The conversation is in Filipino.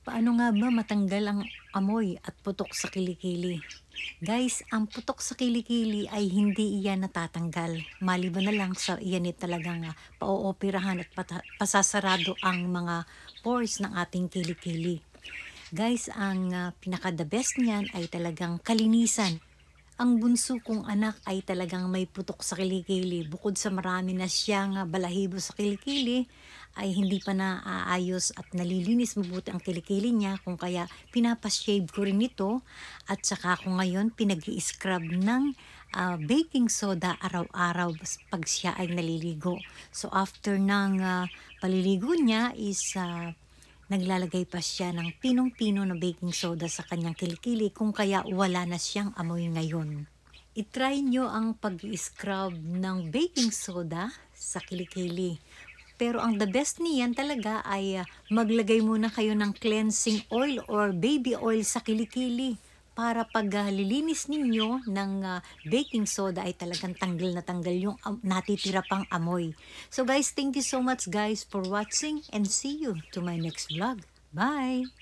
Paano nga ba matanggal ang amoy at putok sa kilikili? Guys, ang putok sa kilikili ay hindi iyan natatanggal. Maliban na lang sa iyan ay talagang pauoperahan at pasasarado ang mga pores ng ating kilikili. Guys, ang uh, ah, pinaka the best niyan ay talagang kalinisan ang bunso kong anak ay talagang may putok sa kilikili. Bukod sa marami na siyang balahibo sa kilikili, ay hindi pa naaayos at nalilinis mabuti ang kilikili niya. Kung kaya pinapashave ko rin ito. At saka ako ngayon pinag scrub ng uh, baking soda araw-araw pag siya ay naliligo. So after ng uh, paliligo niya is... Uh, Naglalagay pa siya ng pinong-pino na baking soda sa kanyang kilikili kung kaya wala na siyang amoy ngayon. Itry nyo ang pag-scrub ng baking soda sa kilikili. Pero ang the best niyan talaga ay ah, maglagay muna kayo ng cleansing oil or baby oil sa kilikili para pag uh, lilinis ninyo ng uh, baking soda ay talagang tanggal na tanggal yung um, natitira pang amoy. So guys, thank you so much guys for watching and see you to my next vlog. Bye!